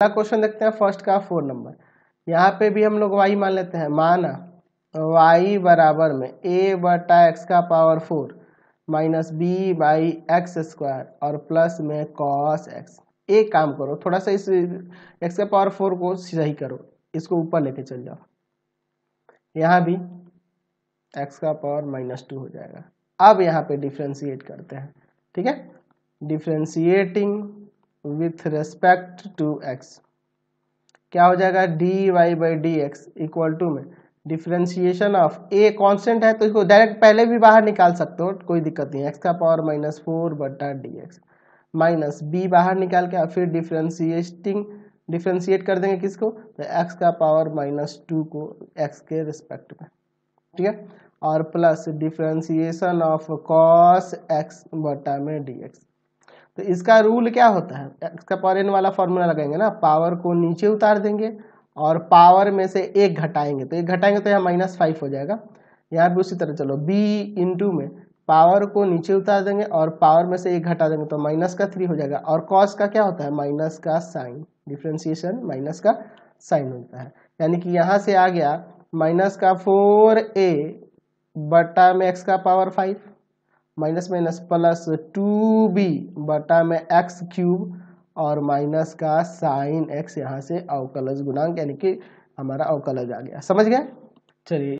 अगला क्वेश्चन देखते हैं फर्स्ट का फोर नंबर यहाँ पे भी हम लोग वाई मान लेते हैं माना वाई बराबर में ए बटा एक्स का power four minus B by x square और प्लस में कॉस एक्स एक काम करो थोड़ा सा इस एक्स का पावर फोर को सही करो इसको ऊपर लेके चल जाओ यहाँ भी एक्स का पावर माइनस टू हो जाएगा अब यहाँ पे डिफ्रेंशिएट करते हैं ठीक है differentiating with respect to x क्या हो जाएगा d y by d x equal to में डिफ्रेंशिएशन ऑफ ए कॉन्स्टेंट है तो इसको डायरेक्ट पहले भी बाहर निकाल सकते हो कोई दिक्कत नहीं एक्स का पावर माइनस फोर बटा डी एक्स माइनस बी बाहर निकाल के फिर डिफ्रेंशिएटिंग डिफ्रेंशिएट कर देंगे किसको तो एक्स का पावर माइनस टू को एक्स के रिस्पेक्ट में ठीक है और plus differentiation of cos x बटा में डी एक्स तो इसका रूल क्या होता है इसका पर एन वाला फॉर्मूला लगाएंगे ना पावर को नीचे उतार देंगे और पावर में से एक घटाएंगे तो एक घटाएंगे तो यहाँ माइनस फाइव हो जाएगा यहाँ भी उसी तरह चलो इन इंटू में पावर को नीचे उतार देंगे और पावर में से एक घटा देंगे तो माइनस का थ्री हो जाएगा और कॉस का क्या होता है माइनस का साइन डिफ्रेंसिएशन माइनस का साइन होता है यानी कि यहाँ से आ गया माइनस का फोर ए बटा में एक्स का power five minus minus plus two B बटा में एक्स क्यूब और माइनस का साइन एक्स यहाँ से अवकलज गुणांक यानी कि हमारा अवकलज आ गया समझ गए चलिए